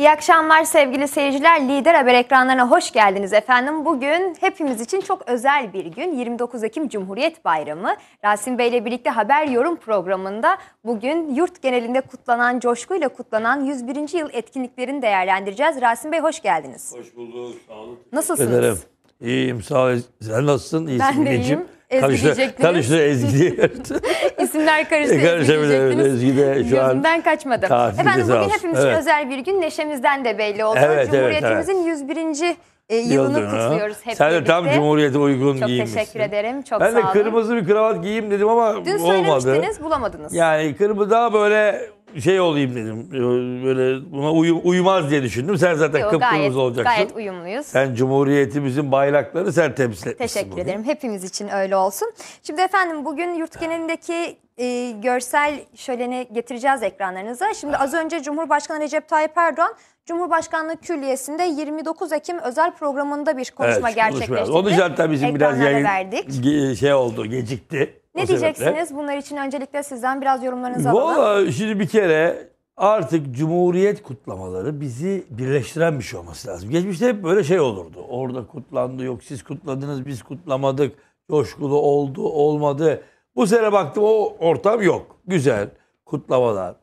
İyi akşamlar sevgili seyirciler. Lider Haber ekranlarına hoş geldiniz efendim. Bugün hepimiz için çok özel bir gün. 29 Ekim Cumhuriyet Bayramı. Rasim Bey ile birlikte haber yorum programında bugün yurt genelinde kutlanan, coşkuyla kutlanan 101. yıl etkinliklerini değerlendireceğiz. Rasim Bey hoş geldiniz. Hoş bulduk. Sağ olun. Nasılsınız? Ederim. İyiyim sağ ol. Sen nasılsın? İyisin. Ben de iyiyim. Ezgileyecek Tanıştı ezgiliyor. İsimler karıştı. E, Karışabilir Ezgi de şu an. Gözümden kaçmadı. Efendim bugün olsun. hepimiz için evet. özel bir gün. Neşemizden de belli oldu. Evet, Cumhuriyetimizin evet, evet. 101. E, yılını Yıldın, kutluyoruz hep birlikte. Sen de tam Cumhuriyet'e uygun Çok giyinmişsin. Çok teşekkür ederim. Çok ben sağ olun. Ben de kırmızı bir kravat giyeyim dedim ama Dün olmadı. Dün söylemiştiniz bulamadınız. Yani kırmızı daha böyle şey olayım dedim. Böyle buna uyum, uyumaz diye düşündüm. Sen zaten Yok, kıpkırmızı olacaksın. Gayet uyumluyuz. Sen cumhuriyetimizin bayrakları sen temsil etmişsin. Teşekkür bugün. ederim. Hepimiz için öyle olsun. Şimdi efendim bugün yurt genelindeki e, görsel şöleni getireceğiz ekranlarınıza. Şimdi az önce Cumhurbaşkanı Recep Tayyip Erdoğan Cumhurbaşkanlığı Külliyesi'nde 29 Ekim özel programında bir konuşma evet, gerçekleştirdi. Onu zaten bizim biraz yayın verdik. şey oldu, gecikti. Ne o diyeceksiniz? Sebeple. Bunlar için öncelikle sizden biraz yorumlarınızı alalım. Valla şimdi bir kere artık Cumhuriyet kutlamaları bizi birleştiren bir şey olması lazım. Geçmişte hep böyle şey olurdu. Orada kutlandı, yok siz kutladınız, biz kutlamadık. Coşkulu oldu, olmadı. Bu sene baktım o ortam yok. Güzel, kutlamalar.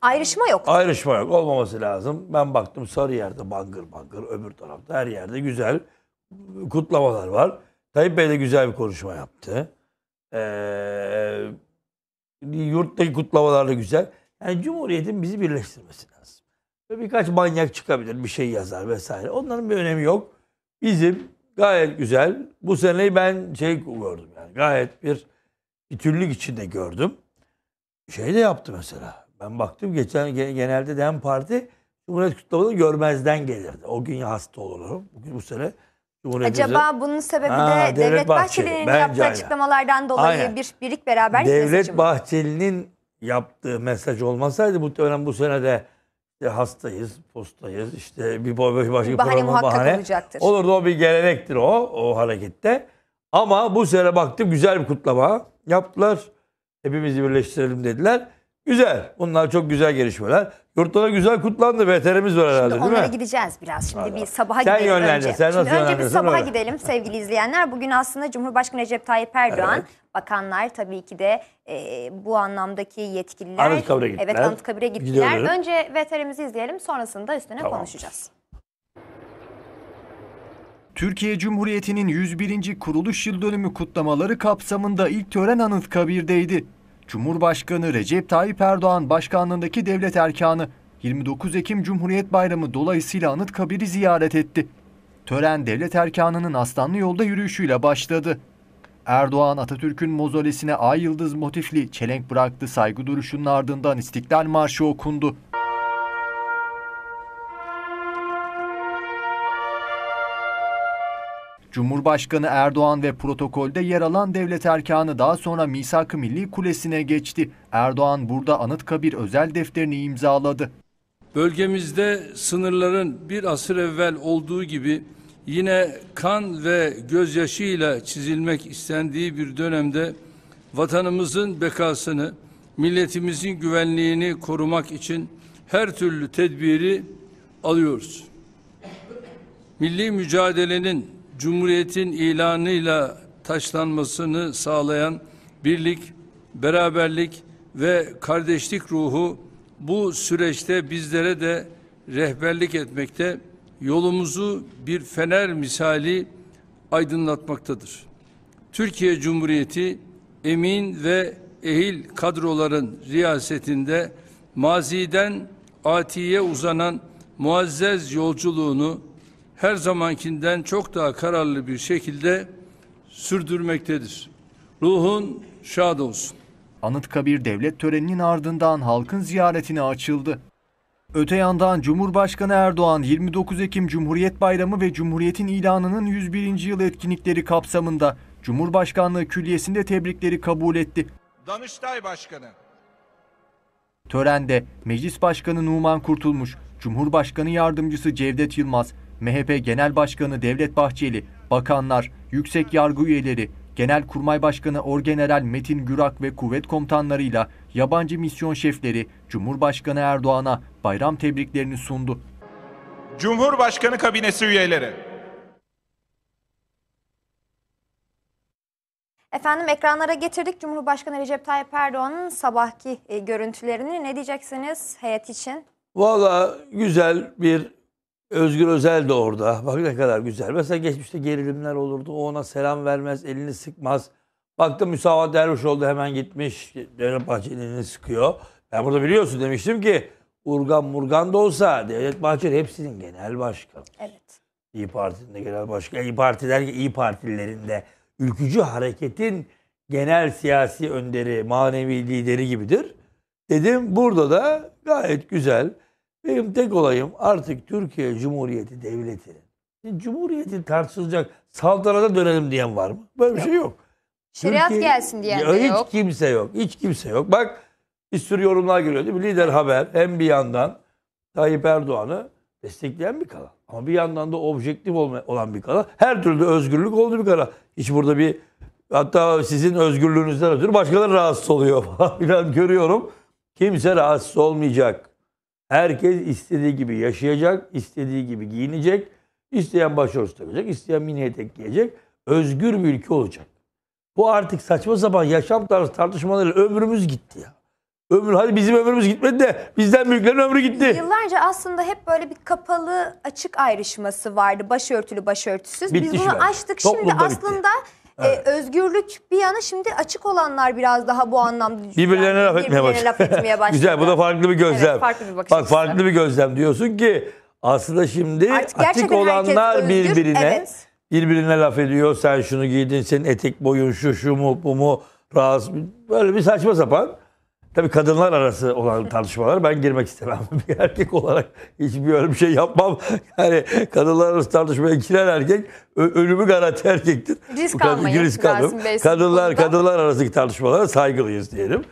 Ayrışma yok. Ayrışma yok, olmaması lazım. Ben baktım sarı yerde bangır bangır, öbür tarafta her yerde güzel kutlamalar var. Tayyip Bey de güzel bir konuşma yaptı. Ee, yurttaki kutlamalar da güzel. Yani Cumhuriyet'in bizi birleştirmesi lazım. Ve birkaç manyak çıkabilir, bir şey yazar vesaire. Onların bir önemi yok. Bizim gayet güzel. Bu seneyi ben şey gördüm yani. Gayet bir bütünlük içinde gördüm. Şey de yaptı mesela. Ben baktım geçen genelde DEM Parti Cumhuriyet kutlamalarını görmezden gelirdi. O gün hasta olurum. Bugün bu sene Acaba bunun sebebi ha, de Devlet, Devlet Bahçeli'nin Bahçeli. yaptığı aynen. açıklamalardan dolayı aynen. bir birlik beraber Devlet Bahçeli'nin yaptığı mesaj olmasaydı bu dönem bu sene de hastayız, postayız, işte bir başka bir bahane muhakkak bahane. olacaktır. Olurdu o bir gelenektir o, o harekette. Ama bu sene baktım güzel bir kutlama yaptılar. Hepimizi birleştirelim dediler. Güzel. Bunlar çok güzel gelişmeler. Yurtta da güzel kutlandı. Veterimiz var herhalde şimdi değil mi? Onlara gideceğiz biraz. Şimdi Vallahi. bir sabaha sen gidelim önce. Sen nasıl Şimdi önce bir sabaha öyle. gidelim sevgili izleyenler. Bugün aslında Cumhurbaşkanı Recep Tayyip Erdoğan evet bakanlar tabii ki de e, bu anlamdaki yetkililer. Anıtkabir'e gittiler. Evet Anıtkabir'e gittiler. Gidiyorum. Önce veterimizi izleyelim sonrasında üstüne tamam. konuşacağız. Türkiye Cumhuriyeti'nin 101. kuruluş yıl dönümü kutlamaları kapsamında ilk tören Anıtkabir'deydi. Cumhurbaşkanı Recep Tayyip Erdoğan başkanlığındaki devlet erkanı 29 Ekim Cumhuriyet Bayramı dolayısıyla Anıtkabir'i ziyaret etti. Tören devlet erkanının Aslanlı Yolda yürüyüşüyle başladı. Erdoğan Atatürk'ün mozolesine ay yıldız motifli çelenk bıraktı saygı duruşunun ardından İstiklal Marşı okundu. Cumhurbaşkanı Erdoğan ve protokolde yer alan devlet erkanı daha sonra Misak-ı Milli Kulesi'ne geçti. Erdoğan burada Anıtkabir özel defterini imzaladı. Bölgemizde sınırların bir asır evvel olduğu gibi yine kan ve gözyaşıyla çizilmek istendiği bir dönemde vatanımızın bekasını, milletimizin güvenliğini korumak için her türlü tedbiri alıyoruz. Milli mücadelenin Cumhuriyetin ilanıyla taşlanmasını sağlayan birlik, beraberlik ve kardeşlik ruhu bu süreçte bizlere de rehberlik etmekte, yolumuzu bir fener misali aydınlatmaktadır. Türkiye Cumhuriyeti emin ve ehil kadroların riyasetinde maziden atiye uzanan muazzez yolculuğunu her zamankinden çok daha kararlı bir şekilde sürdürmektedir. Ruhun şad olsun. Anıtkabir devlet töreninin ardından halkın ziyaretine açıldı. Öte yandan Cumhurbaşkanı Erdoğan 29 Ekim Cumhuriyet Bayramı ve Cumhuriyet'in ilanının 101. yıl etkinlikleri kapsamında Cumhurbaşkanlığı Külliyesi'nde tebrikleri kabul etti. Danıştay Başkanı. Törende Meclis Başkanı Numan Kurtulmuş, Cumhurbaşkanı Yardımcısı Cevdet Yılmaz, MHP Genel Başkanı Devlet Bahçeli, bakanlar, yüksek yargı üyeleri, Genelkurmay Başkanı Orgeneral Metin Gürak ve kuvvet komutanlarıyla yabancı misyon şefleri Cumhurbaşkanı Erdoğan'a bayram tebriklerini sundu. Cumhurbaşkanı kabinesi üyeleri. Efendim ekranlara getirdik Cumhurbaşkanı Recep Tayyip Erdoğan'ın sabahki e, görüntülerini. Ne diyeceksiniz heyet için? Valla güzel bir Özgür Özel de orada. Bak ne kadar güzel. Mesela geçmişte gerilimler olurdu. O ona selam vermez, elini sıkmaz. Baktım Müsava Derviş oldu hemen gitmiş. Devlet elini sıkıyor. Ben burada biliyorsun demiştim ki Urgan Murgan da olsa Devlet Bahçeli hepsinin genel başkanı. Evet. İyi Parti'nin de genel başkanı. İyi Parti derken İyi Partililerinde ülkücü hareketin genel siyasi önderi, manevi lideri gibidir. Dedim burada da gayet güzel benim tek olayım artık Türkiye Cumhuriyeti Devleti'nin e, Cumhuriyeti tartışılacak saltanata dönelim diyen var mı? Böyle bir şey yok. Şeriat Türkiye, gelsin diyen ya de yok. Hiç kimse yok. Hiç kimse yok. Bak bir sürü yorumlar geliyor değil mi? Lider Haber hem bir yandan Tayyip Erdoğan'ı destekleyen bir kanal. Ama bir yandan da objektif olan bir kanal. Her türlü özgürlük oldu bir kanal. Hiç burada bir hatta sizin özgürlüğünüzden ötürü başkaları rahatsız oluyor falan görüyorum. Kimse rahatsız olmayacak. Herkes istediği gibi yaşayacak, istediği gibi giyinecek, isteyen başörtüsü takacak, isteyen mini etek giyecek. Özgür bir ülke olacak. Bu artık saçma sapan yaşam tarzı tartışmalarıyla ömrümüz gitti ya. Ömür hadi bizim ömrümüz gitmedi de bizden büyüklerin ömrü gitti. Yıllarca aslında hep böyle bir kapalı açık ayrışması vardı. Başörtülü başörtüsüz. Bitti Biz bunu şimdi. açtık şimdi aslında bitti. E, evet. E, özgürlük bir yana şimdi açık olanlar biraz daha bu anlamda birbirlerine yani, laf etmeye başladı. Güzel bu da farklı bir gözlem. Evet, farklı bir bakış Bak farklı bir gözlem diyorsun ki aslında şimdi Artık açık olanlar birbirine evet. birbirine laf ediyor. Sen şunu giydin, senin etek boyun şu şu mu bu mu rahatsız böyle bir saçma sapan Tabii kadınlar arası olan tartışmalar ben girmek istemem. Bir erkek olarak hiçbir öyle bir şey yapmam. Yani kadınlar arası tartışmaya giren erkek ölümü garanti erkektir. Risk almayın. Risk almayın. Kadınlar, kadınlar arasındaki tartışmalara saygılıyız diyelim.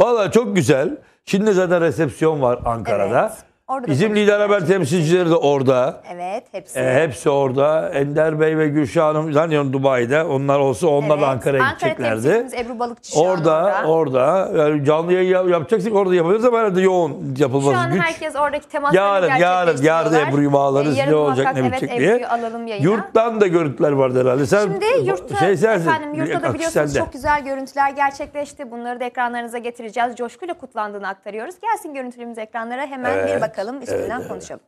Valla çok güzel. Şimdi zaten resepsiyon var Ankara'da. Evet. Orada Bizim lider haber temsilcileri de orada. Evet, hepsi. E, hepsi orada. Ender Bey ve Gülşah Hanım zannediyorum Dubai'de. Onlar olsa onlar da Ankara'ya Ankara gideceklerdi. temsilcimiz Ebru Balıkçı şu an Orada, orada. orada. Yani canlı yayın yap- yapacaksak orada yapabiliriz ama herhalde yoğun yapılması Şu an güç. herkes oradaki temaslarını Yarın, yarın, yarın gerçekleştiriyorlar. Ebru'yu bağlarız. Ee, ne olacak, muhakkak, ne evet, bitecek diye. Ebru'yu alalım yayına. Yurttan da görüntüler vardı herhalde. Sen Şimdi yurtta, şey sensin, efendim, yurtta da akış biliyorsunuz sende. çok güzel görüntüler gerçekleşti. Bunları da ekranlarınıza getireceğiz. Coşkuyla kutlandığını aktarıyoruz. Gelsin görüntülerimiz ekranlara hemen bir Evet. bakalım bakalım üstünden evet, evet. konuşalım.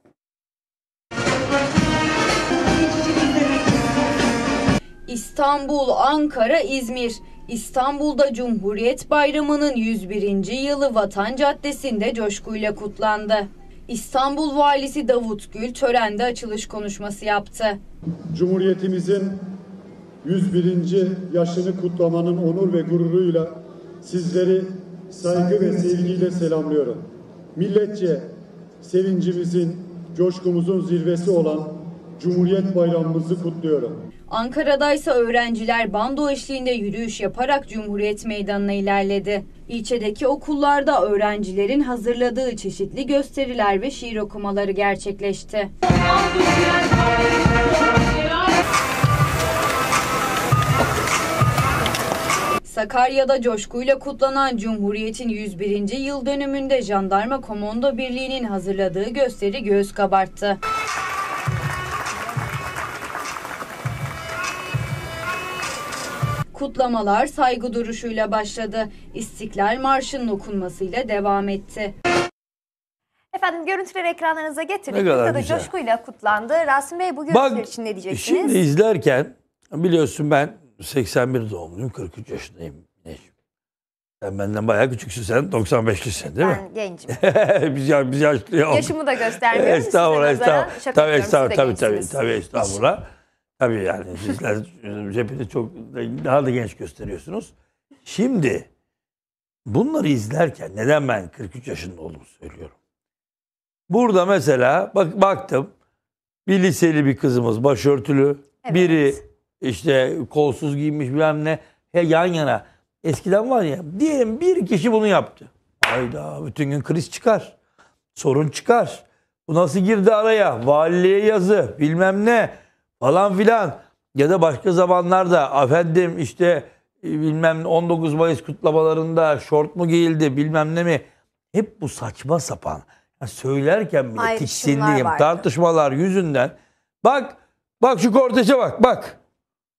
İstanbul, Ankara, İzmir. İstanbul'da Cumhuriyet Bayramı'nın 101. yılı Vatan Caddesi'nde coşkuyla kutlandı. İstanbul Valisi Davut Gül törende açılış konuşması yaptı. Cumhuriyetimizin 101. yaşını kutlamanın onur ve gururuyla sizleri saygı ve sevgiyle selamlıyorum. Milletçe sevincimizin, coşkumuzun zirvesi olan Cumhuriyet Bayramımızı kutluyorum. Ankara'da ise öğrenciler bando eşliğinde yürüyüş yaparak Cumhuriyet Meydanı'na ilerledi. İlçedeki okullarda öğrencilerin hazırladığı çeşitli gösteriler ve şiir okumaları gerçekleşti. Sakarya'da coşkuyla kutlanan Cumhuriyet'in 101. yıl dönümünde Jandarma Komando Birliği'nin hazırladığı gösteri göğüs kabarttı. Kutlamalar saygı duruşuyla başladı. İstiklal Marşı'nın okunmasıyla devam etti. Efendim görüntüleri ekranlarınıza getirdik. Ne kadar Burada coşkuyla kutlandı. Rasim Bey bu görüntüler için ne diyeceksiniz? Şimdi izlerken biliyorsun ben 81 doğumluyum, 43 yaşındayım. Necim. Sen benden bayağı küçüksün sen, 95'lisin değil mi? Ben gencim. biz, ya, biz yaşlı olduk. Yaşımı da göstermiyorum. estağfurullah, estağfurullah. Şaka tabii, estağfurullah, tabii, tabii, tabii, estağfurullah. Tabii yani sizler hepiniz çok daha da genç gösteriyorsunuz. Şimdi bunları izlerken neden ben 43 yaşında olduğumu söylüyorum. Burada mesela bak baktım bir liseli bir kızımız başörtülü, evet. biri işte kolsuz giymiş bilmem ne he, yan yana. Eskiden var ya diyelim bir kişi bunu yaptı. Hayda bütün gün kriz çıkar. Sorun çıkar. Bu nasıl girdi araya? Valiliğe yazı bilmem ne falan filan. Ya da başka zamanlarda efendim işte e, bilmem 19 Mayıs kutlamalarında şort mu giyildi bilmem ne mi. Hep bu saçma sapan. Yani söylerken bile tiksindiğim tartışmalar yüzünden. Bak bak şu korteşe bak bak.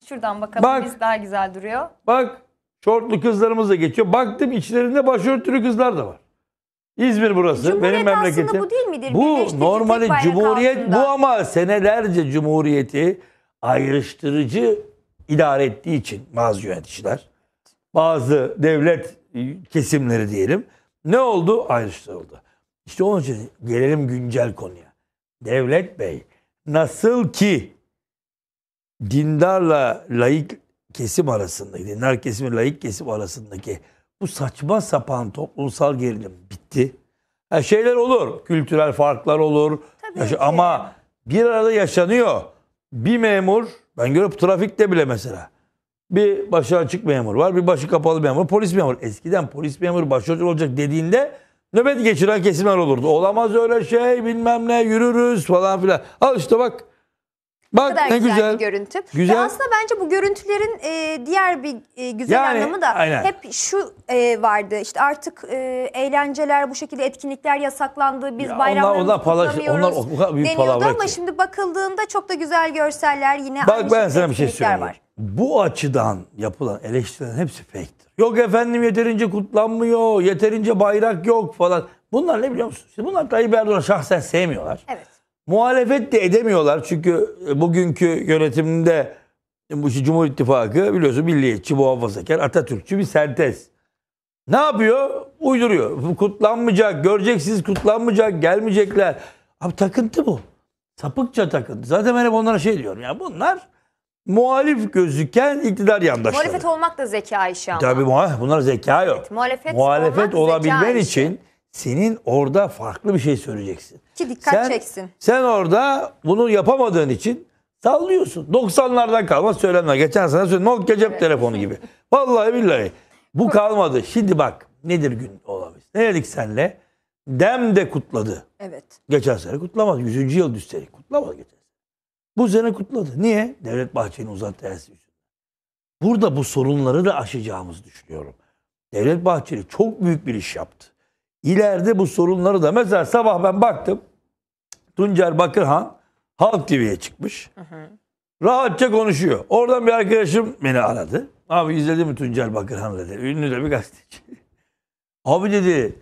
Şuradan bakalım Bak. biz daha güzel duruyor. Bak şortlu kızlarımız da geçiyor. Baktım içlerinde başörtülü kızlar da var. İzmir burası. E, cumhuriyet benim memleketim. bu değil midir? Bu normali cumhuriyet bu ama senelerce cumhuriyeti ayrıştırıcı idare ettiği için bazı yöneticiler, bazı devlet kesimleri diyelim ne oldu? Ayrıştırıldı. İşte onun için gelelim güncel konuya. Devlet Bey nasıl ki dindarla laik kesim arasındaki, dinler kesimi laik kesim arasındaki bu saçma sapan toplumsal gerilim bitti. Yani şeyler olur, kültürel farklar olur. Tabii. ama bir arada yaşanıyor. Bir memur, ben görüp trafikte bile mesela. Bir başı açık memur var, bir başı kapalı memur, polis memur. Eskiden polis memur başörtülü olacak dediğinde nöbet geçiren kesimler olurdu. Olamaz öyle şey, bilmem ne, yürürüz falan filan. Al işte bak Bak, ne kadar ne güzel, güzel bir görüntü. Güzel. Ve aslında bence bu görüntülerin e, diğer bir e, güzel yani, anlamı da aynen. hep şu e, vardı. İşte artık e, eğlenceler bu şekilde etkinlikler yasaklandı. Biz ya bayramlarımızı onlar, onlar onlar, onlar, onlar büyük deniyordu ama ki. şimdi bakıldığında çok da güzel görseller yine Bak, ben sana bir şey söyleyeyim. Var. Bu açıdan yapılan eleştirilerin hepsi fake'tir. Yok efendim yeterince kutlanmıyor, yeterince bayrak yok falan. Bunlar ne biliyor musunuz? İşte bunlar Tayyip Erdoğan şahsen sevmiyorlar. Evet. Muhalefet de edemiyorlar çünkü e, bugünkü yönetimde bu Cumhur İttifakı biliyorsun milliyetçi, muhafazakar, Atatürkçü bir sentez. Ne yapıyor? Uyduruyor. Kutlanmayacak, göreceksiniz kutlanmayacak, gelmeyecekler. Abi takıntı bu. Sapıkça takıntı. Zaten ben hep onlara şey diyorum ya bunlar muhalif gözüken iktidar yandaşları. Muhalefet olmak da zeka işi ama. Tabii Bunlar zeka yok. Evet, muhalefet muhalefet olabilmen için senin orada farklı bir şey söyleyeceksin. Ki dikkat sen, çeksin. Sen orada bunu yapamadığın için sallıyorsun. 90'lardan kalma söylemler. Geçen sene söyledim. Nok cep evet. telefonu gibi. Vallahi billahi. Bu kalmadı. Şimdi bak nedir gün olabilir? Ne dedik senle? Dem de kutladı. Evet. Geçen sene kutlamadı. 100. yıl üstelik kutlamadı geçen Bu sene kutladı. Niye? Devlet Bahçeli'nin uzattığı elsi Burada bu sorunları da aşacağımızı düşünüyorum. Devlet Bahçeli çok büyük bir iş yaptı ileride bu sorunları da mesela sabah ben baktım Tuncer Bakırhan Halk TV'ye çıkmış. Hı hı. Rahatça konuşuyor. Oradan bir arkadaşım beni aradı. Abi izledi mi Tuncer Bakırhan dedi. Ünlü de bir gazeteci. Abi dedi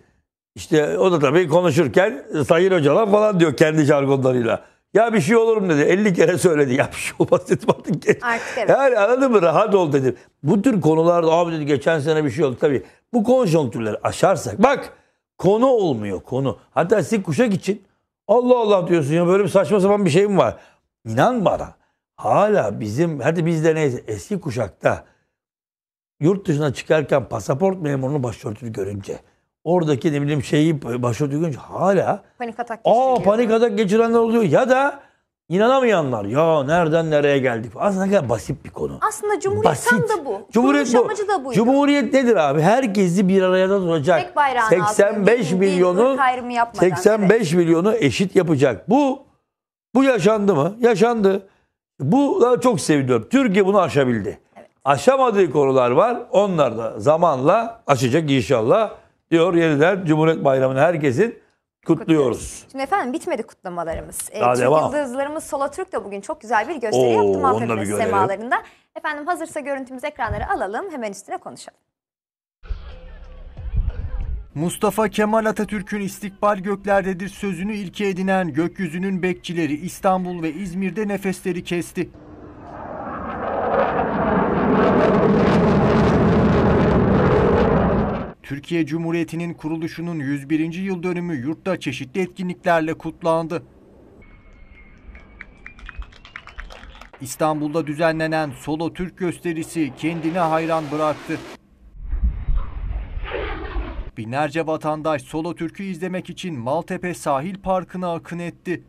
işte o da tabii konuşurken Sayın Hocalar falan diyor kendi jargonlarıyla. Ya bir şey olur mu dedi. 50 kere söyledi. Ya bir şey olmaz dedim artık. Artık evet. Yani anladın mı? Rahat ol dedim. Bu tür konularda abi dedi geçen sene bir şey oldu. Tabii bu konjonktürleri aşarsak. Bak Konu olmuyor konu. Hatta siz kuşak için Allah Allah diyorsun ya böyle bir saçma sapan bir şey mi var? İnan bana hala bizim hadi biz de neyse eski kuşakta yurt dışına çıkarken pasaport memurunu başörtülü görünce oradaki ne bileyim şeyi başörtülü görünce hala panik atak geçiriyor. Aa panik atak geçirenler oluyor ya da İnanamayanlar ya nereden nereye geldik? Aslında kadar basit bir konu. Aslında Cumhuriyet basit. tam da bu. Cumhuriyet bu. amacı da buydu. Cumhuriyet nedir abi? Herkesi bir araya da tutacak. Tek bayrağın 85 altında, milyonu yapmadan, 85 evet. milyonu eşit yapacak. Bu bu yaşandı mı? Yaşandı. Bu da çok seviniyorum. Türkiye bunu aşabildi. Evet. Aşamadığı konular var. Onlar da zamanla aşacak inşallah. Diyor yeniden Cumhuriyet Bayramı'nı herkesin kutluyoruz. Şimdi efendim bitmedi kutlamalarımız. Ee, Daha Türk devam. Yıldızlarımız Solatürk de bugün çok güzel bir gösteri Oo, yaptı Maltepe semalarında. Efendim hazırsa görüntümüz ekranlara alalım hemen üstüne konuşalım. Mustafa Kemal Atatürk'ün istikbal göklerdedir sözünü ilke edinen gökyüzünün bekçileri İstanbul ve İzmir'de nefesleri kesti. Türkiye Cumhuriyeti'nin kuruluşunun 101. yıl dönümü yurtta çeşitli etkinliklerle kutlandı. İstanbul'da düzenlenen Solo Türk gösterisi kendine hayran bıraktı. Binlerce vatandaş Solo Türk'ü izlemek için Maltepe Sahil Parkı'na akın etti.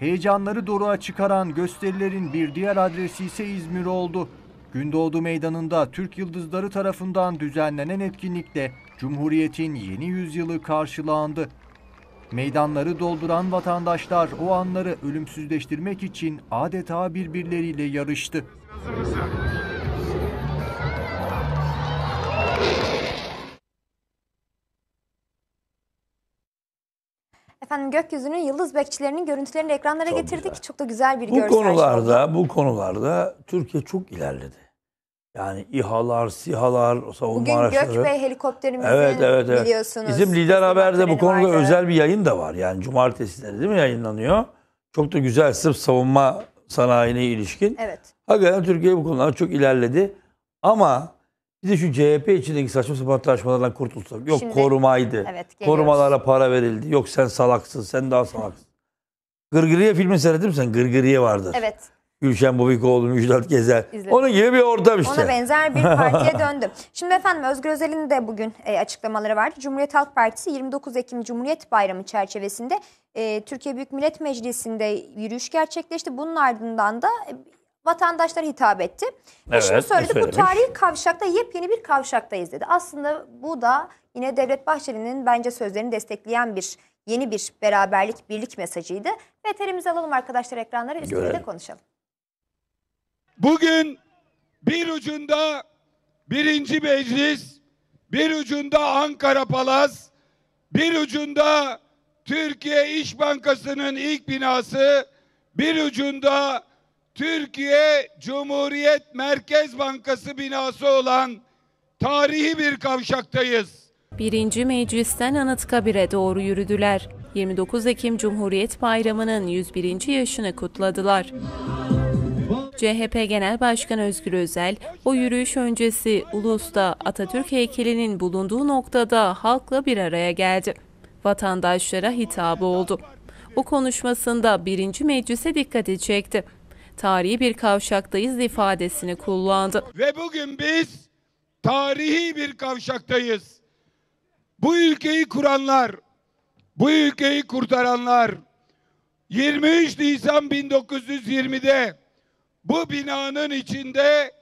Heyecanları doruğa çıkaran gösterilerin bir diğer adresi ise İzmir oldu. Gündoğdu Meydanı'nda Türk Yıldızları tarafından düzenlenen etkinlikte Cumhuriyet'in yeni yüzyılı karşılandı. Meydanları dolduran vatandaşlar o anları ölümsüzleştirmek için adeta birbirleriyle yarıştı. Hazır mısın? Bugün gökyüzünün yıldız bekçilerinin görüntülerini ekranlara çok getirdik. Güzel. Çok da güzel bir bu görsel. Konularda, şey bu konularda Türkiye çok ilerledi. Yani İHA'lar, SİHA'lar, savunma Bugün araçları. Bugün Gökbey helikopterimizin evet, evet, evet. biliyorsunuz. Bizim Lider Haber'de bu konuda vardı. özel bir yayın da var. Yani cumartesileri değil mi yayınlanıyor? Çok da güzel sırf savunma sanayine ilişkin. Evet. Hakikaten Türkiye bu konularda çok ilerledi. Ama bir de şu CHP içindeki saçma sapan tartışmalardan kurtulsak. Yok Şimdi, korumaydı. Evet, Korumalara para verildi. Yok sen salaksın, sen daha salaksın. Gırgırıya filmi seyredin sen? Gırgırıya vardı. Evet. Gülşen Bubikoğlu, Müjdat Gezer. İzledim. Onun gibi bir ortam işte. Ona benzer bir partiye döndüm. Şimdi efendim Özgür Özel'in de bugün e, açıklamaları var. Cumhuriyet Halk Partisi 29 Ekim Cumhuriyet Bayramı çerçevesinde e, Türkiye Büyük Millet Meclisi'nde yürüyüş gerçekleşti. Bunun ardından da e, vatandaşlara hitap etti. Ve evet, şunu söyledi bu tarihi kavşakta yepyeni bir kavşaktayız dedi. Aslında bu da yine Devlet Bahçeli'nin bence sözlerini destekleyen bir yeni bir beraberlik, birlik mesajıydı. Veterimizi alalım arkadaşlar ekranlara üstünde Görelim. konuşalım. Bugün bir ucunda birinci meclis, bir ucunda Ankara Palas, bir ucunda Türkiye İş Bankası'nın ilk binası, bir ucunda Türkiye Cumhuriyet Merkez Bankası binası olan tarihi bir kavşaktayız. Birinci meclisten Anıtkabir'e doğru yürüdüler. 29 Ekim Cumhuriyet Bayramı'nın 101. yaşını kutladılar. CHP Genel Başkanı Özgür Özel, o yürüyüş öncesi Ulus'ta Atatürk heykelinin bulunduğu noktada halkla bir araya geldi. Vatandaşlara hitabı oldu. O konuşmasında birinci meclise dikkati çekti tarihi bir kavşaktayız ifadesini kullandı. Ve bugün biz tarihi bir kavşaktayız. Bu ülkeyi kuranlar, bu ülkeyi kurtaranlar 23 Nisan 1920'de bu binanın içinde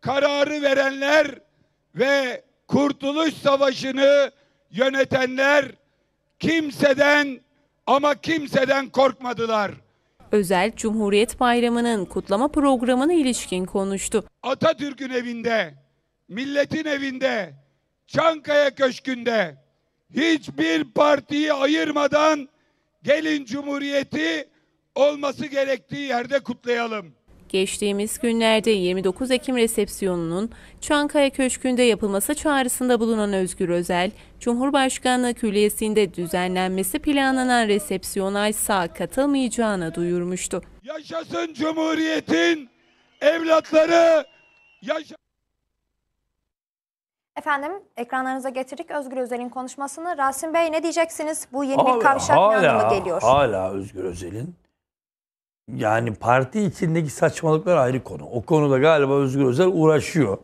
kararı verenler ve Kurtuluş Savaşı'nı yönetenler kimseden ama kimseden korkmadılar. Özel Cumhuriyet Bayramı'nın kutlama programına ilişkin konuştu. Atatürk'ün evinde, milletin evinde, Çankaya Köşkü'nde hiçbir partiyi ayırmadan gelin Cumhuriyeti olması gerektiği yerde kutlayalım. Geçtiğimiz günlerde 29 Ekim resepsiyonunun Çankaya Köşkü'nde yapılması çağrısında bulunan Özgür Özel, Cumhurbaşkanlığı Külliyesi'nde düzenlenmesi planlanan resepsiyona ise katılmayacağını duyurmuştu. Yaşasın Cumhuriyet'in evlatları, yaşasın. Efendim ekranlarınıza getirdik Özgür Özel'in konuşmasını. Rasim Bey ne diyeceksiniz? Bu yeni hala, bir kavşak hala, anlamı geliyor? Hala Özgür Özel'in yani parti içindeki saçmalıklar ayrı konu. O konuda galiba Özgür Özel uğraşıyor.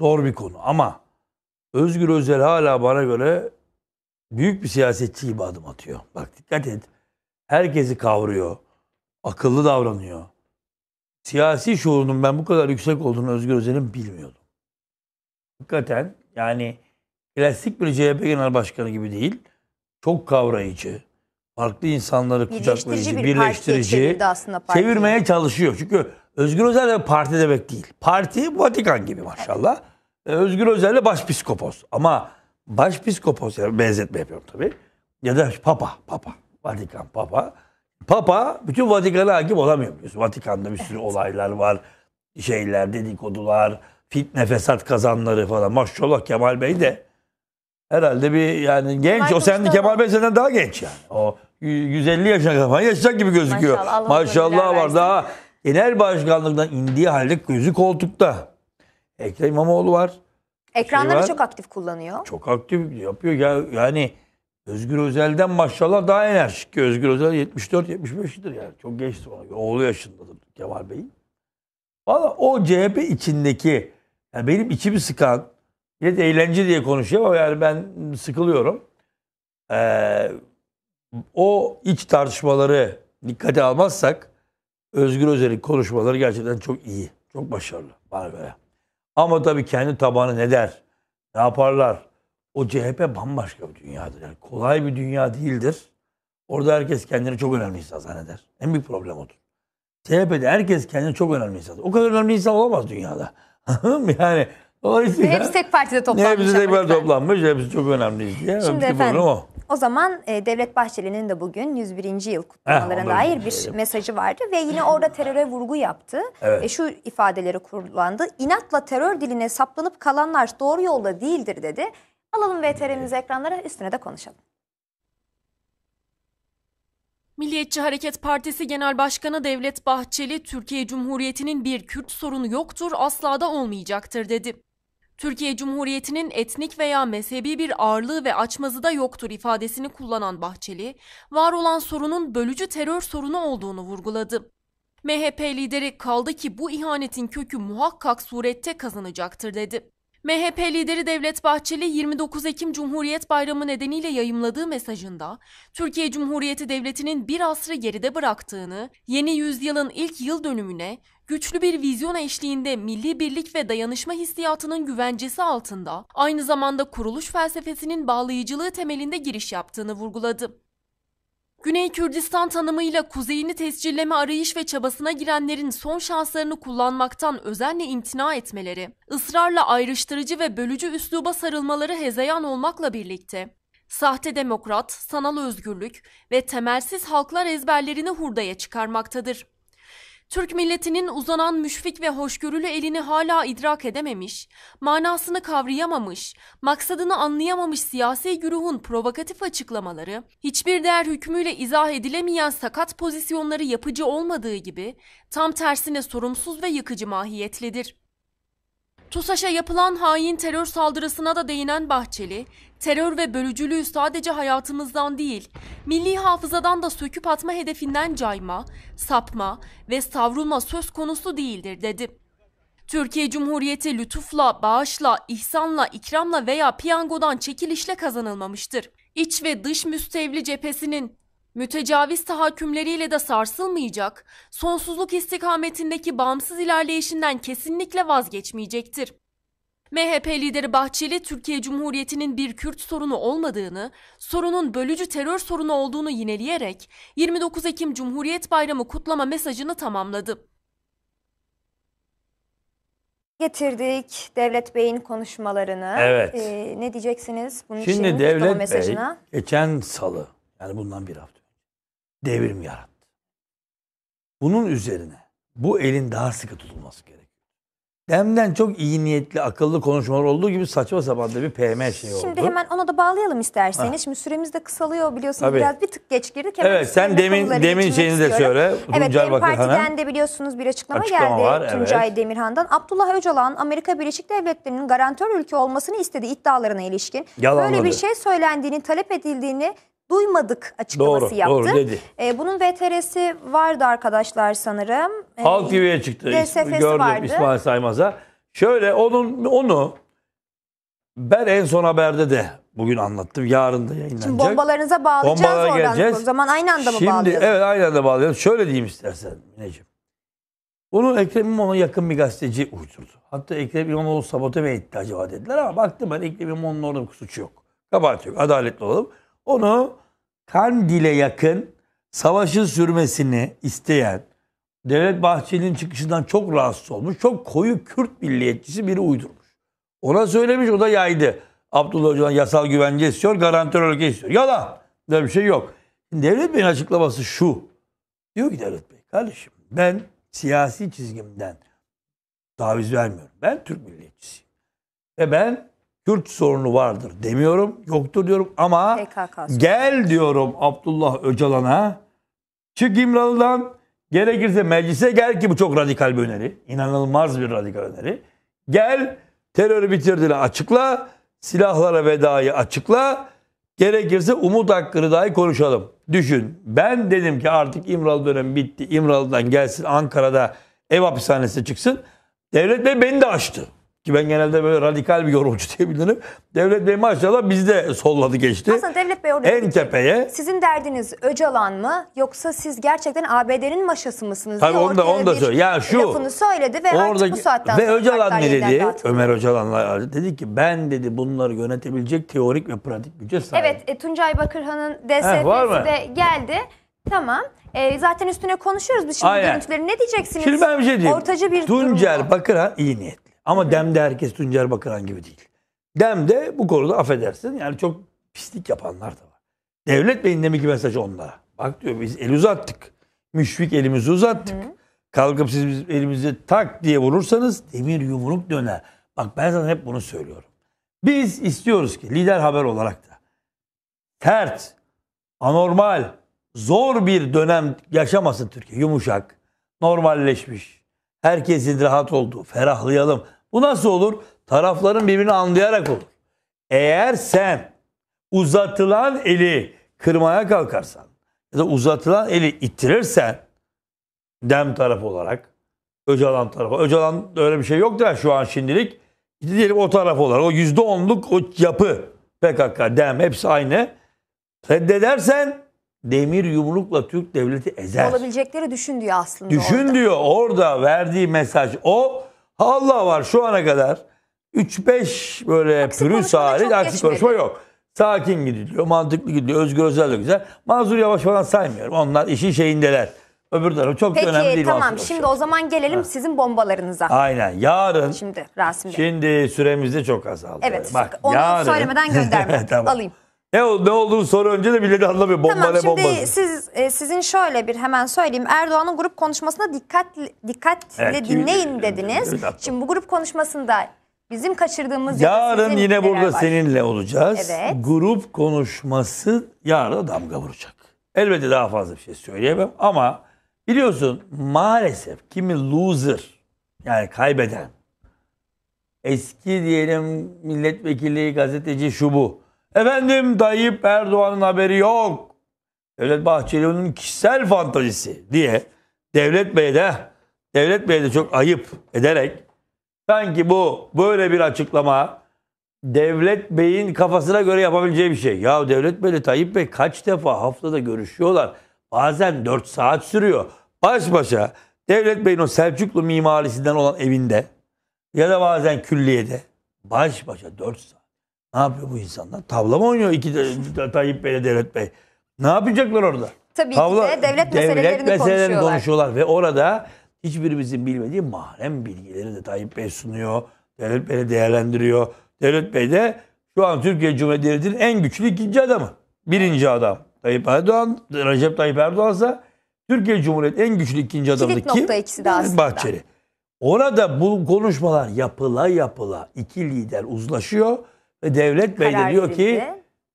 Zor bir konu ama Özgür Özel hala bana göre büyük bir siyasetçi gibi adım atıyor. Bak dikkat et. Herkesi kavruyor. Akıllı davranıyor. Siyasi şuurunun ben bu kadar yüksek olduğunu Özgür Özel'in bilmiyordum. Hakikaten yani klasik bir CHP Genel Başkanı gibi değil. Çok kavrayıcı, farklı insanları kucaklayıcı, bir birleştirici, çevirmeye çalışıyor. Çünkü Özgür Özel de parti demek değil. Parti Vatikan gibi maşallah. Evet. Özgür Özel de başpiskopos. Ama başpiskopos, yani benzetme yapıyorum tabii. Ya da papa, papa. Vatikan, papa. Papa bütün Vatikan'a hakim olamıyor biliyorsun. Vatikan'da bir sürü evet. olaylar var. Şeyler, dedikodular, fitne fesat kazanları falan. Maşallah Kemal Bey de herhalde bir yani genç. Kemal o sen Kemal Bey senden daha genç yani. O 150 yaşına kadar falan yaşayacak gibi gözüküyor. Maşallah, Maşallah var daha genel başkanlıktan indiği halde gözü koltukta. Ekrem İmamoğlu var. Ekranları şey var. çok aktif kullanıyor. Çok aktif yapıyor. Ya, yani Özgür Özel'den maşallah daha enerjik. Özgür Özel 74-75'lidir yani. Çok genç sonra. Oğlu yaşındadır Kemal Bey'in. Valla o CHP içindeki yani benim içimi sıkan millet eğlence diye konuşuyor ama yani ben sıkılıyorum. Ee, o iç tartışmaları dikkate almazsak Özgür Özel'in konuşmaları gerçekten çok iyi. Çok başarılı bana göre. Ama tabii kendi tabanı ne der? Ne yaparlar? O CHP bambaşka bir dünyadır. Yani kolay bir dünya değildir. Orada herkes kendini çok önemli insan zanneder. En büyük problem odur. CHP'de herkes kendini çok önemli insan. O kadar önemli insan olamaz dünyada. yani dolayısıyla... hepsi tek partide toplanmış. Hepsi tek partide toplanmış. Hepsi çok önemli diye. Şimdi Öptü efendim. O. O zaman e, Devlet Bahçeli'nin de bugün 101. yıl kutlamalarına dair bir şey mesajı vardı ve yine orada teröre vurgu yaptı. Evet. E, şu ifadeleri kullandı. İnatla terör diline saplanıp kalanlar doğru yolda değildir dedi. Alalım VTR'mizi ekranlara üstüne de konuşalım. Milliyetçi Hareket Partisi Genel Başkanı Devlet Bahçeli, Türkiye Cumhuriyeti'nin bir Kürt sorunu yoktur, asla da olmayacaktır dedi. Türkiye Cumhuriyeti'nin etnik veya mezhebi bir ağırlığı ve açmazı da yoktur ifadesini kullanan Bahçeli, var olan sorunun bölücü terör sorunu olduğunu vurguladı. MHP lideri kaldı ki bu ihanetin kökü muhakkak surette kazanacaktır dedi. MHP lideri Devlet Bahçeli 29 Ekim Cumhuriyet Bayramı nedeniyle yayımladığı mesajında Türkiye Cumhuriyeti Devleti'nin bir asrı geride bıraktığını, yeni yüzyılın ilk yıl dönümüne güçlü bir vizyon eşliğinde milli birlik ve dayanışma hissiyatının güvencesi altında, aynı zamanda kuruluş felsefesinin bağlayıcılığı temelinde giriş yaptığını vurguladı. Güney Kürdistan tanımıyla kuzeyini tescilleme arayış ve çabasına girenlerin son şanslarını kullanmaktan özenle imtina etmeleri, ısrarla ayrıştırıcı ve bölücü üsluba sarılmaları hezeyan olmakla birlikte, sahte demokrat, sanal özgürlük ve temelsiz halklar ezberlerini hurdaya çıkarmaktadır. Türk milletinin uzanan müşfik ve hoşgörülü elini hala idrak edememiş, manasını kavrayamamış, maksadını anlayamamış siyasi güruhun provokatif açıklamaları, hiçbir değer hükmüyle izah edilemeyen sakat pozisyonları yapıcı olmadığı gibi tam tersine sorumsuz ve yıkıcı mahiyetlidir. TUSAŞ'a yapılan hain terör saldırısına da değinen Bahçeli, terör ve bölücülüğü sadece hayatımızdan değil, milli hafızadan da söküp atma hedefinden cayma, sapma ve savrulma söz konusu değildir dedi. Türkiye Cumhuriyeti lütufla, bağışla, ihsanla, ikramla veya piyangodan çekilişle kazanılmamıştır. İç ve dış müstevli cephesinin mütecaviz tahakkümleriyle de sarsılmayacak, sonsuzluk istikametindeki bağımsız ilerleyişinden kesinlikle vazgeçmeyecektir. MHP lideri Bahçeli, Türkiye Cumhuriyeti'nin bir Kürt sorunu olmadığını, sorunun bölücü terör sorunu olduğunu yineleyerek 29 Ekim Cumhuriyet Bayramı kutlama mesajını tamamladı. Getirdik Devlet Bey'in konuşmalarını. Evet. Ee, ne diyeceksiniz bunun Şimdi için? Devlet Bey mesajına? geçen salı yani bundan bir hafta devrim yarattı. Bunun üzerine bu elin daha sıkı tutulması gerekiyor. Demden çok iyi niyetli, akıllı konuşmalar olduğu gibi saçma sapan da bir PM şeyi oldu. Şimdi hemen ona da bağlayalım isterseniz. Ha. Şimdi süremiz de kısalıyor biliyorsunuz. Tabii. Biraz bir tık geç girdik. Hemen evet sen demin demin şeyini de söyle. Evet Tuncay Benim Bakır Partiden Hanım. de biliyorsunuz bir açıklama, açıklama geldi var, Tuncay evet. Demirhan'dan. Abdullah Öcalan Amerika Birleşik Devletleri'nin garantör ülke olmasını istediği iddialarına ilişkin. Yalanladı. Böyle bir şey söylendiğini, talep edildiğini duymadık açıklaması doğru, yaptı. Doğru dedi. E, bunun VTR'si vardı arkadaşlar sanırım. E, Halk TV'ye çıktı. DSF'si gördüm vardı. İsmail Saymaz'a. Şöyle onun onu ben en son haberde de bugün anlattım. Yarın da yayınlanacak. Şimdi bombalarınıza bağlayacağız Bombalara oradan. Geleceğiz. O zaman aynı anda mı Şimdi, bağlayalım? Evet aynı anda bağlayalım. Şöyle diyeyim istersen Mineciğim. Bunu Ekrem İmamoğlu'na yakın bir gazeteci uydurdu. Hatta Ekrem İmamoğlu sabote mi etti acaba dediler ama baktım ben Ekrem İmamoğlu'nun orada bir suçu yok. Kabahat yok. Adaletli olalım. Onu Kandil'e yakın savaşın sürmesini isteyen, Devlet Bahçeli'nin çıkışından çok rahatsız olmuş, çok koyu Kürt milliyetçisi biri uydurmuş. Ona söylemiş, o da yaydı. Abdullah Hoca'dan yasal güvence istiyor, garantör ülke istiyor. ya da Böyle bir şey yok. Devlet Bey'in açıklaması şu. Diyor ki Devlet Bey, kardeşim ben siyasi çizgimden taviz vermiyorum. Ben Türk milliyetçisiyim. Ve ben Kürt sorunu vardır demiyorum. Yoktur diyorum ama PKK gel diyorum Abdullah Öcalan'a. Çık İmralı'dan gerekirse meclise gel ki bu çok radikal bir öneri. İnanılmaz bir radikal öneri. Gel terörü bitirdiler açıkla. Silahlara vedayı açıkla. Gerekirse Umut Hakkı'nı dahi konuşalım. Düşün. Ben dedim ki artık İmralı dönemi bitti. İmralı'dan gelsin Ankara'da ev hapishanesi çıksın. Devlet Bey beni de açtı. Ki ben genelde böyle radikal bir yorumcu diye bilirim. Devlet Bey maşallah bizde solladı geçti. Aslında Devlet Bey orada en tepeye. Sizin derdiniz Öcalan mı yoksa siz gerçekten ABD'nin maşası mısınız? Tabii onu da, onu da söyle. Ya şu lafını söyledi ve oradaki, artık bu saatten ve Öcalan ne dedi? Ömer Öcalan'la dedi ki ben dedi bunları yönetebilecek teorik ve pratik güce sahip. Evet e, Tuncay Bakırhan'ın DSP'si de geldi. Tamam. E, zaten üstüne konuşuyoruz biz şimdi Aynen. görüntüleri. Ne diyeceksiniz? Şimdi ben bir şey diyeyim. Ortacı bir Tuncer Bakırhan iyi niyetli. Ama Dem'de herkes Tuncer Bakıran gibi değil. Dem'de bu konuda affedersin yani çok pislik yapanlar da var. Devlet Bey'in demek ki mesaj onlara. Bak diyor biz el uzattık. Müşfik elimizi uzattık. Hı. Kalkıp siz biz elimizi tak diye vurursanız demir yumruk döner. Bak ben zaten hep bunu söylüyorum. Biz istiyoruz ki lider haber olarak da tert, anormal, zor bir dönem yaşamasın Türkiye. Yumuşak, normalleşmiş, herkesin rahat olduğu, ferahlayalım. Bu nasıl olur? Tarafların birbirini anlayarak olur. Eğer sen uzatılan eli kırmaya kalkarsan ya da uzatılan eli ittirirsen dem tarafı olarak Öcalan tarafı. Öcalan öyle bir şey yok da şu an şimdilik. İşte diyelim o taraf olarak o yüzde onluk o yapı PKK, DEM hepsi aynı. Reddedersen demir yumrukla Türk devleti ezer. Olabilecekleri düşün diyor aslında. Düşün orada. diyor orada verdiği mesaj o Allah var şu ana kadar 3-5 böyle aksi pürüz hariç aksi konuşma yok. Sakin gidiliyor, mantıklı gidiyor, Özgür Özel de güzel. Mazur Yavaş falan saymıyorum. Onlar işi şeyindeler. Öbür tarafı çok Peki, önemli değil. Peki tamam şimdi o zaman gelelim ha. sizin bombalarınıza. Aynen yarın. Şimdi Rasim Bey. Şimdi süremiz de çok azaldı. Evet Bak, onu yarın... söylemeden gönderme. tamam. Alayım. Ne, ol, ne olduğunu sonra önce de birileri anlamıyor. Bomba tamam, ne şimdi siz e, sizin şöyle bir hemen söyleyeyim. Erdoğan'ın grup konuşmasına dikkat dikkatle evet, dinleyin kim, dediniz. Evet, şimdi bu grup konuşmasında bizim kaçırdığımız yarın yine burada var. seninle olacağız. Evet. Grup konuşması yarın damga vuracak. Elbette daha fazla bir şey söyleyemem ama biliyorsun maalesef kimi loser yani kaybeden eski diyelim milletvekili, gazeteci şu bu Efendim Tayyip Erdoğan'ın haberi yok. Devlet Bahçeli'nin kişisel fantazisi diye Devlet Bey'e de Devlet Bey'e de çok ayıp ederek sanki bu böyle bir açıklama Devlet Bey'in kafasına göre yapabileceği bir şey. Ya Devlet Bey ile Tayyip Bey kaç defa haftada görüşüyorlar. Bazen 4 saat sürüyor. Baş başa Devlet Bey'in o Selçuklu mimarisinden olan evinde ya da bazen külliyede baş başa 4 saat. Ne yapıyor bu insanlar? Tavla mı oynuyor iki de, Tayyip Bey'le Devlet Bey? Ne yapacaklar orada? Tabii Tavla, ki de devlet, devlet meselelerini, konuşuyorlar. Ve orada hiçbirimizin bilmediği mahrem bilgileri de Tayyip Bey sunuyor. Devlet Bey'le değerlendiriyor. Devlet Bey de şu an Türkiye Cumhuriyeti'nin en güçlü ikinci adamı. Birinci adam Tayyip Erdoğan, Recep Tayyip Erdoğan Erdoğan'sa Türkiye Cumhuriyeti en güçlü ikinci adamı Kilit kim? nokta ikisi de aslında. Bahçeli. Orada bu konuşmalar yapıla yapıla iki lider uzlaşıyor ve Devlet Bey de diyor ki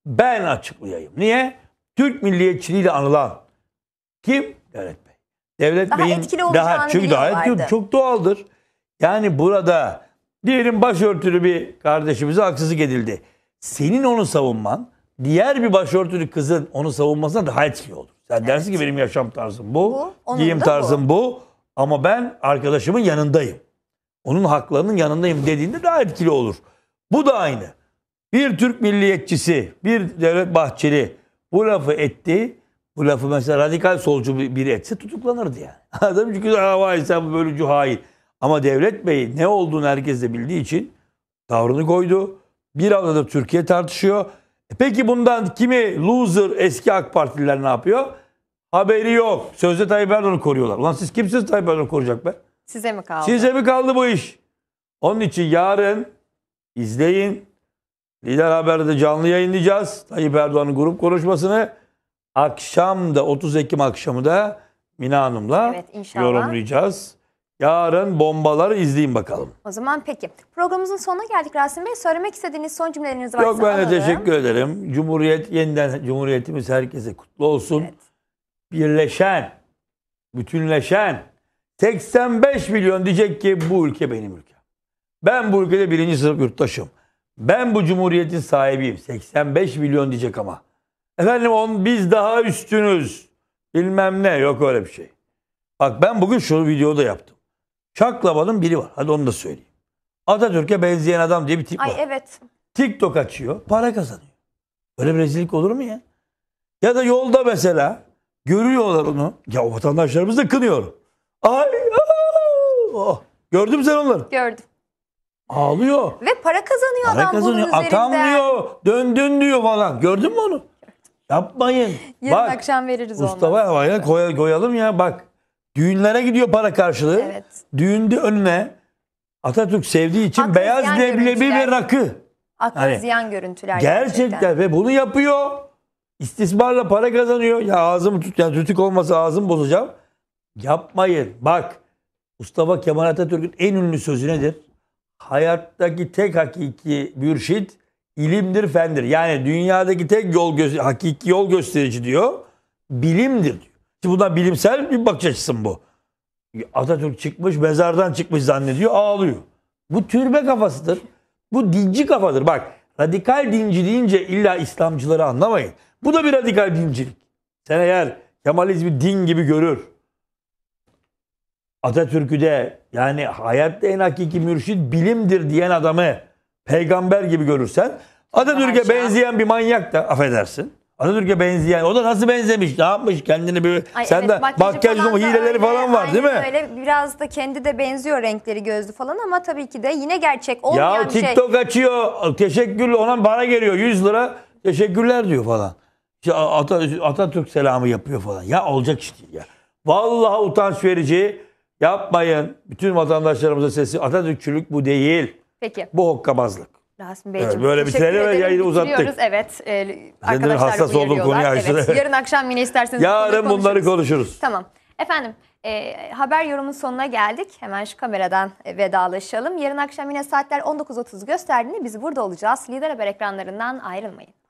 ben açıklayayım. Niye? Türk milliyetçiliğiyle anılan kim? Devlet Bey. Devlet Daha Bey'in etkili daha çünkü daha etkili, çok doğaldır. Yani burada diyelim başörtülü bir kardeşimize haksızlık edildi. Senin onu savunman diğer bir başörtülü kızın onu savunmasına daha etkili olur. Sen dersin ki benim yaşam tarzım bu, Bu, giyim da bu. tarzım bu. ama ben arkadaşımın yanındayım. Onun haklarının yanındayım dediğinde daha etkili olur. Bu da aynı. Bir Türk milliyetçisi, bir Devlet Bahçeli bu lafı etti. Bu lafı mesela radikal solcu biri etse tutuklanırdı yani. Adam çünkü vay sen bölücü hain. Ama Devlet beyi ne olduğunu herkes de bildiği için tavrını koydu. Bir haftadır Türkiye tartışıyor. E peki bundan kimi loser eski AK Partililer ne yapıyor? Haberi yok. Sözde Tayyip Erdoğan'ı koruyorlar. Ulan siz kimsiniz Tayyip Erdoğan'ı koruyacak be? Size mi kaldı? Size mi kaldı bu iş? Onun için yarın izleyin. Lider Haber'de canlı yayınlayacağız. Tayyip Erdoğan'ın grup konuşmasını. Akşam da 30 Ekim akşamı da Mina Hanım'la evet, yorumlayacağız. Yarın bombaları izleyin bakalım. O zaman peki. Programımızın sonuna geldik Rasim Bey. Söylemek istediğiniz son cümleleriniz varsa Yok ben de teşekkür ederim. Cumhuriyet yeniden Cumhuriyetimiz herkese kutlu olsun. Evet. Birleşen, bütünleşen 85 milyon diyecek ki bu ülke benim ülkem. Ben bu ülkede birinci sınıf yurttaşım. Ben bu cumhuriyetin sahibiyim. 85 milyon diyecek ama. Efendim on, biz daha üstünüz. Bilmem ne yok öyle bir şey. Bak ben bugün şu videoda yaptım. Şaklabanın biri var. Hadi onu da söyleyeyim. Atatürk'e benzeyen adam diye bir tip Ay, var. evet. TikTok açıyor. Para kazanıyor. Böyle bir rezillik olur mu ya? Ya da yolda mesela görüyorlar onu. Ya o vatandaşlarımız da kınıyor. Ay, aa, oh. Gördün mü sen onları? Gördüm. Ağlıyor. Ve para kazanıyor para adam kazanıyor. bunun üzerinden. Atam diyor, döndün diyor falan. Gördün mü onu? Yapmayın. Yarın Bak, akşam veririz onu. Mustafa Havay'a koy, koyalım ya bak. Düğünlere gidiyor para karşılığı. Evet. Düğünde önüne Atatürk sevdiği için Aklı beyaz leblebi ve rakı. Aklı hani, ziyan görüntüler. Gerçekten. gerçekten ve bunu yapıyor. İstismarla para kazanıyor. Ya ağzımı tut, yani tütük olmasa ağzımı bozacağım. Yapmayın. Bak Mustafa Kemal Atatürk'ün en ünlü sözü nedir? hayattaki tek hakiki mürşit ilimdir, fendir. Yani dünyadaki tek yol gö- hakiki yol gösterici diyor, bilimdir diyor. Şimdi buna bilimsel bir bakış açısı bu. Atatürk çıkmış, mezardan çıkmış zannediyor, ağlıyor. Bu türbe kafasıdır. Bu dinci kafadır. Bak radikal dinci deyince illa İslamcıları anlamayın. Bu da bir radikal dincilik. Sen eğer Kemalizmi din gibi görür, Atatürk'ü de yani hayatta en hakiki mürşid bilimdir diyen adamı peygamber gibi görürsen Atatürk'e benzeyen bir manyak da affedersin. Atatürk'e benzeyen. O da nasıl benzemiş? Ne yapmış? Kendini bir sen de makyajlı mı hileleri öyle, falan var değil mi? Öyle biraz da kendi de benziyor renkleri gözlü falan ama tabii ki de yine gerçek olmayan ya, TikTok şey. Ya TikTok açıyor. Teşekkür ona bana geliyor 100 lira. Teşekkürler diyor falan. İşte Atatürk selamı yapıyor falan. Ya olacak işte ya. Vallahi utanç verici. Yapmayın. Bütün vatandaşlarımıza sesi Atatürkçülük bu değil. Peki. Bu hokkabazlık. Rasim Beyciğim evet, böyle bitirelim ve yayını uzattık. Evet. E, arkadaşlar hassas olduğum konuyu Evet, yarın akşam yine isterseniz Yarın bunları konuşuruz. Tamam. Efendim e, haber yorumun sonuna geldik. Hemen şu kameradan vedalaşalım. Yarın akşam yine saatler 19.30 gösterdiğinde biz burada olacağız. Lider Haber ekranlarından ayrılmayın.